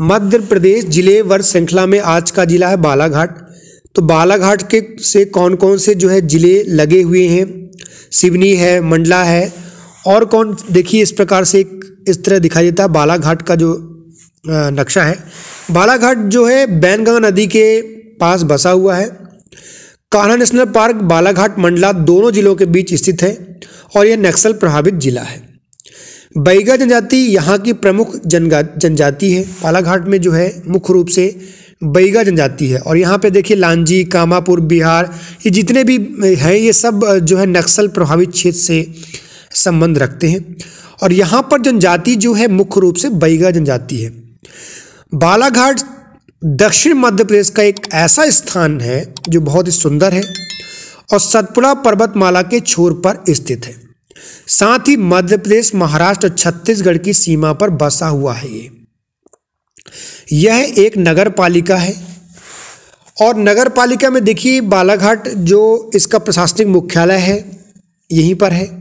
मध्य प्रदेश जिले वर्ष श्रृंखला में आज का जिला है बालाघाट तो बालाघाट के से कौन कौन से जो है ज़िले लगे हुए हैं सिवनी है मंडला है और कौन देखिए इस प्रकार से एक इस तरह दिखाई देता है बालाघाट का जो नक्शा है बालाघाट जो है बैनगंगा नदी के पास बसा हुआ है कान्हा नेशनल पार्क बालाघाट मंडला दोनों जिलों के बीच स्थित है और यह नक्सल प्रभावित जिला है बैगा जनजाति यहाँ की प्रमुख जनगा जनजाति है बालाघाट में जो है मुख्य रूप से बैगा जनजाति है और यहाँ पे देखिए लांजी कामापुर बिहार ये जितने भी हैं ये सब जो है नक्सल प्रभावित क्षेत्र से संबंध रखते हैं और यहाँ पर जनजाति जो है मुख्य रूप से बैगा जनजाति है बालाघाट दक्षिण मध्य प्रदेश का एक ऐसा स्थान है जो बहुत ही सुंदर है और सतपुड़ा पर्वतमाला के छोर पर स्थित है साथ ही मध्य प्रदेश महाराष्ट्र छत्तीसगढ़ की सीमा पर बसा हुआ है ये यह एक नगर पालिका है और नगर पालिका में देखिए बालाघाट जो इसका प्रशासनिक मुख्यालय है यहीं पर है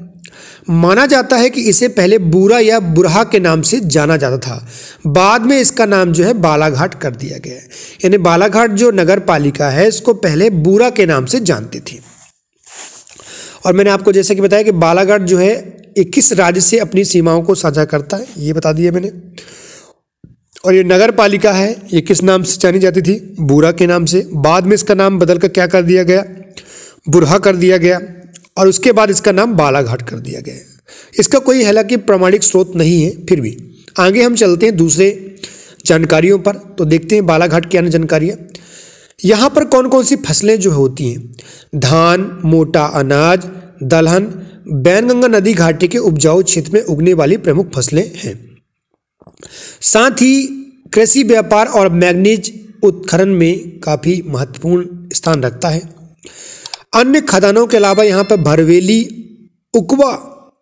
माना जाता है कि इसे पहले बूरा या बुरहा के नाम से जाना जाता था बाद में इसका नाम जो है बालाघाट कर दिया गया है यानी बालाघाट जो नगर पालिका है इसको पहले बुरा के नाम से जानते थे और मैंने आपको जैसे कि बताया कि बालाघाट जो है इक्कीस राज्य से अपनी सीमाओं को साझा करता है ये बता दिया मैंने और ये नगर पालिका है ये किस नाम से जानी जाती थी बूरा के नाम से बाद में इसका नाम बदल कर क्या कर दिया गया बुरहा कर दिया गया और उसके बाद इसका नाम बालाघाट कर दिया गया इसका कोई हालांकि प्रमाणिक स्रोत नहीं है फिर भी आगे हम चलते हैं दूसरे जानकारियों पर तो देखते हैं बालाघाट की अन्य जानकारियाँ यहाँ पर कौन कौन सी फसलें जो होती हैं धान मोटा अनाज दलहन बैनगंगा नदी घाटी के उपजाऊ क्षेत्र में उगने वाली प्रमुख फसलें हैं साथ ही कृषि व्यापार और मैग्नीज उत्खनन में काफ़ी महत्वपूर्ण स्थान रखता है अन्य खदानों के अलावा यहाँ पर भरवेली उकवा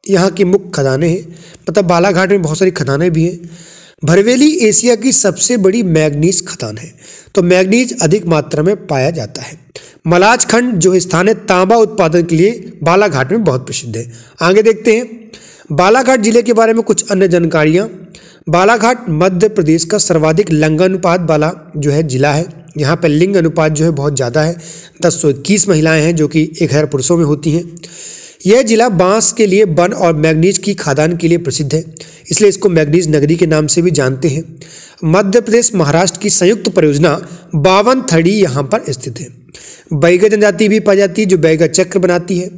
यहाँ की मुख्य खदाने हैं मतलब बालाघाट में बहुत सारी खदानें भी हैं भरवेली एशिया की सबसे बड़ी मैग्नीज खदान है तो मैग्नीज अधिक मात्रा में पाया जाता है मलाज खंड जो स्थान है तांबा उत्पादन के लिए बालाघाट में बहुत प्रसिद्ध है आगे देखते हैं बालाघाट जिले के बारे में कुछ अन्य जानकारियाँ बालाघाट मध्य प्रदेश का सर्वाधिक लिंग अनुपात वाला जो है जिला है यहाँ पर लिंग अनुपात जो है बहुत ज़्यादा है दस महिलाएं हैं जो कि एक हज़ार पुरुषों में होती हैं यह जिला बांस के लिए वन और मैग्नीज की खादान के लिए प्रसिद्ध है इसलिए इसको मैग्नीज नगरी के नाम से भी जानते हैं मध्य प्रदेश महाराष्ट्र की संयुक्त परियोजना बावन थड़ी यहाँ पर स्थित है बैगा जनजाति भी पाई जाती है जो बैगा चक्र बनाती है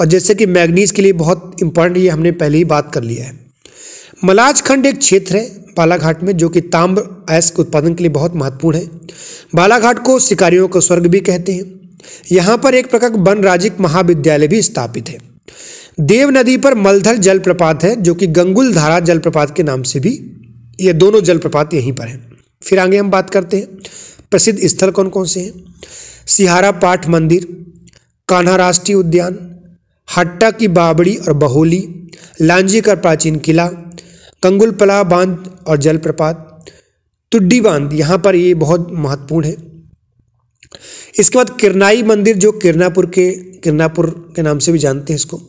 और जैसे कि मैग्नीज के लिए बहुत इंपॉर्टेंट ये हमने पहले ही बात कर लिया है मलाजखंड एक क्षेत्र है बालाघाट में जो कि ताम्र के उत्पादन के लिए बहुत महत्वपूर्ण है बालाघाट को शिकारियों का स्वर्ग भी कहते हैं यहाँ पर एक प्रकार वन राजिक महाविद्यालय भी स्थापित है देव नदी पर मलधर जलप्रपात है जो कि गंगुल धारा जलप्रपात के नाम से भी ये दोनों जलप्रपात यहीं पर हैं फिर आगे हम बात करते हैं प्रसिद्ध स्थल कौन कौन से हैं सिहारा पाठ मंदिर कान्हा राष्ट्रीय उद्यान हट्टा की बाबड़ी और बहोली लांजी का प्राचीन किला गंगुलपला बांध और जलप्रपात तुड्डी बांध यहाँ पर ये बहुत महत्वपूर्ण है इसके बाद किरनाई मंदिर जो किरनापुर के किरनापुर के नाम से भी जानते हैं इसको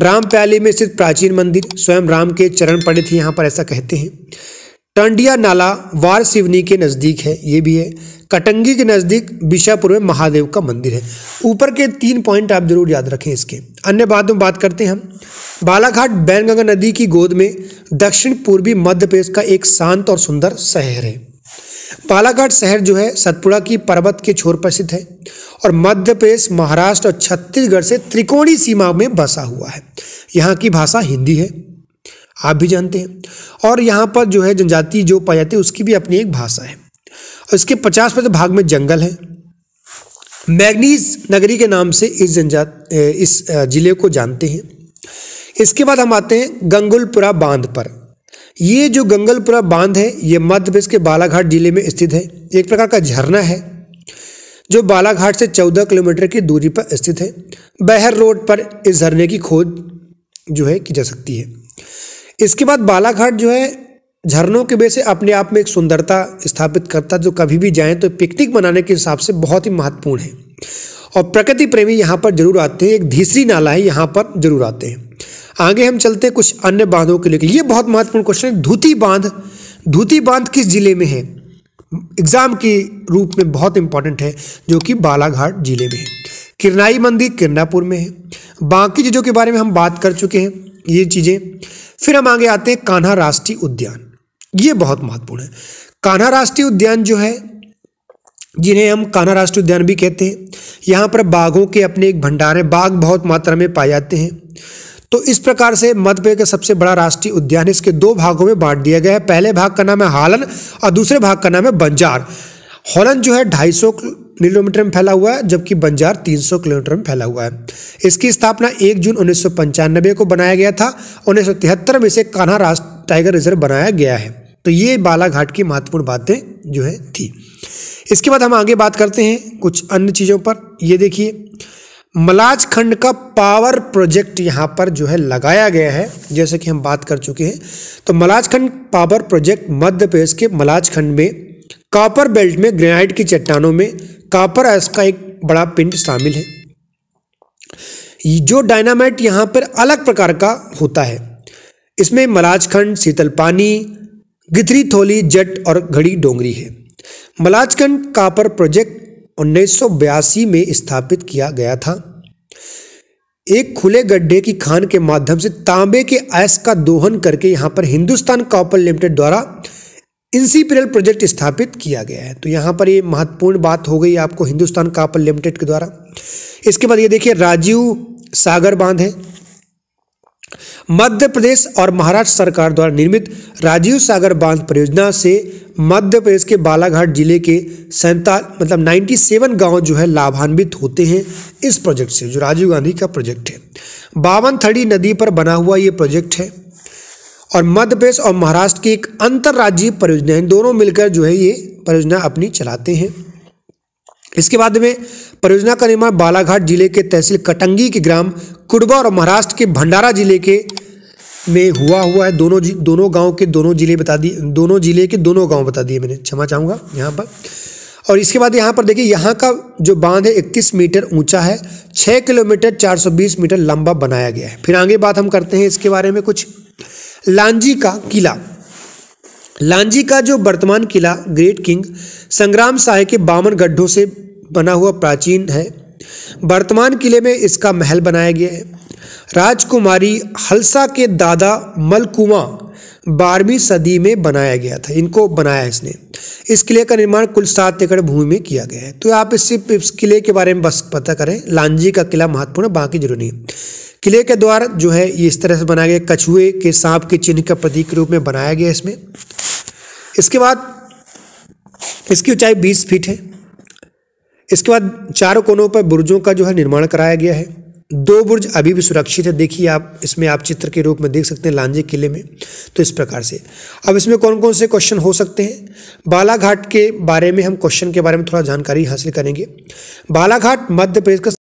राम प्याली में स्थित प्राचीन मंदिर स्वयं राम के चरण पड़े थे यहाँ पर ऐसा कहते हैं टंडिया नाला वार सिवनी के नज़दीक है ये भी है कटंगी के नज़दीक बिशापुर में महादेव का मंदिर है ऊपर के तीन पॉइंट आप जरूर याद रखें इसके अन्य बात में बात करते हैं हम बालाघाट बैनगंगा नदी की गोद में दक्षिण पूर्वी मध्य प्रदेश का एक शांत और सुंदर शहर है बालाघाट शहर जो है सतपुड़ा की पर्वत के छोर प्रसिद्ध है और मध्य प्रदेश महाराष्ट्र और छत्तीसगढ़ से त्रिकोणी सीमा में बसा हुआ है यहाँ की भाषा हिंदी है आप भी जानते हैं और यहाँ पर जो है जनजाति जो पाई जाती है उसकी भी अपनी एक भाषा है और इसके पचास प्रतिशत भाग में जंगल है मैग्नीज नगरी के नाम से इस जनजाति इस जिले को जानते हैं इसके बाद हम आते हैं गंगुलपुरा बांध पर ये जो गंगलपुरा बांध है ये मध्य प्रदेश के बालाघाट जिले में स्थित है एक प्रकार का झरना है जो बालाघाट से 14 किलोमीटर की दूरी पर स्थित है बहर रोड पर इस झरने की खोज जो है की जा सकती है इसके बाद बालाघाट जो है झरनों के वजह से अपने आप में एक सुंदरता स्थापित करता जो कभी भी जाएं तो पिकनिक मनाने के हिसाब से बहुत ही महत्वपूर्ण है और प्रकृति प्रेमी यहाँ पर जरूर आते हैं एक धीसरी नाला है यहाँ पर जरूर आते हैं आगे हम चलते हैं कुछ अन्य बांधों के लिए ये बहुत महत्वपूर्ण क्वेश्चन है धूती बांध धूती बांध किस जिले में है एग्जाम के रूप में बहुत इंपॉर्टेंट है जो कि बालाघाट जिले में है किरनाई मंदिर किरनापुर में है बाकी चीज़ों के बारे में हम बात कर चुके हैं ये चीज़ें फिर हम आगे आते हैं कान्हा राष्ट्रीय उद्यान ये बहुत महत्वपूर्ण है कान्हा राष्ट्रीय उद्यान जो है जिन्हें हम कान्हा राष्ट्रीय उद्यान भी कहते हैं यहाँ पर बाघों के अपने एक भंडार है बाघ बहुत मात्रा में पाए जाते हैं तो इस प्रकार से मध्य का सबसे बड़ा राष्ट्रीय उद्यान इसके दो भागों में बांट दिया गया है पहले भाग का नाम है हालन और दूसरे भाग का नाम है बंजार हॉलन जो है ढाई किलोमीटर में फैला हुआ है जबकि बंजार 300 किलोमीटर में फैला हुआ है इसकी स्थापना 1 जून उन्नीस को बनाया गया था उन्नीस में इसे कान्हा राष्ट्र टाइगर रिजर्व बनाया गया है तो ये बालाघाट की महत्वपूर्ण बातें जो है थी इसके बाद हम आगे बात करते हैं कुछ अन्य चीज़ों पर ये देखिए मलाज खंड का पावर प्रोजेक्ट यहाँ पर जो है लगाया गया है जैसे कि हम बात कर चुके हैं तो मलाज खंड पावर प्रोजेक्ट मध्य प्रदेश के मलाज खंड में कापर बेल्ट में ग्रेनाइट की चट्टानों में कापर एस का एक बड़ा पिंड शामिल है जो डायनामाइट यहाँ पर अलग प्रकार का होता है इसमें मलाजखंड शीतल पानी गिथरी थोली जट और घड़ी डोंगरी है मलाजखंड कापर प्रोजेक्ट 1982 में स्थापित किया गया था एक खुले गड्ढे की खान के माध्यम से तांबे के आयस का दोहन करके यहाँ पर हिंदुस्तान कॉपर लिमिटेड द्वारा इंसीपिरल प्रोजेक्ट स्थापित किया गया है तो यहाँ पर ये महत्वपूर्ण बात हो गई आपको हिंदुस्तान कॉपर लिमिटेड के द्वारा इसके बाद ये देखिए राजीव सागर बांध है मध्य प्रदेश और महाराष्ट्र सरकार द्वारा निर्मित राजीव सागर बांध परियोजना से मध्य प्रदेश के बालाघाट जिले के सैंता मतलब 97 गांव जो है लाभान्वित होते हैं इस प्रोजेक्ट से जो राजीव गांधी का प्रोजेक्ट है बावन थड़ी नदी पर बना हुआ ये प्रोजेक्ट है और मध्य प्रदेश और महाराष्ट्र की एक अंतर्राज्यीय परियोजना है दोनों मिलकर जो है ये परियोजना अपनी चलाते हैं इसके बाद में परियोजना का निर्माण बालाघाट जिले के तहसील कटंगी के ग्राम कुडबा और महाराष्ट्र के भंडारा जिले के में हुआ हुआ है दोनों दोनों गांव के दोनों जिले बता दिए दोनों जिले के दोनों गांव बता दिए मैंने क्षमा चाहूँगा यहाँ पर और इसके बाद यहाँ पर देखिए यहाँ का जो बांध है 31 मीटर ऊंचा है 6 किलोमीटर 420 मीटर लंबा बनाया गया है फिर आगे बात हम करते हैं इसके बारे में कुछ लांजी का किला लांजी का जो वर्तमान किला ग्रेट किंग संग्राम शाह के बावन गड्ढों से बना हुआ प्राचीन है वर्तमान किले में इसका महल बनाया गया है राजकुमारी हल्सा के दादा मलकुमा बारहवीं सदी में बनाया गया था इनको बनाया इसने इस किले का निर्माण कुल सात एकड़ भूमि में किया गया है तो आप इससे इस किले के बारे में बस पता करें लांजी का किला महत्वपूर्ण बाकी जरूरी किले के द्वार जो है ये इस तरह से बनाया गया कछुए के सांप के चिन्ह का प्रतीक रूप में बनाया गया इसमें इसके बाद इसकी ऊंचाई बीस फीट है इसके बाद चारों कोनों पर बुर्जों का जो है निर्माण कराया गया है दो बुर्ज अभी भी सुरक्षित है देखिए आप इसमें आप चित्र के रूप में देख सकते हैं लांजे किले में तो इस प्रकार से अब इसमें कौन कौन से क्वेश्चन हो सकते हैं बालाघाट के बारे में हम क्वेश्चन के बारे में थोड़ा जानकारी हासिल करेंगे बालाघाट मध्य प्रदेश का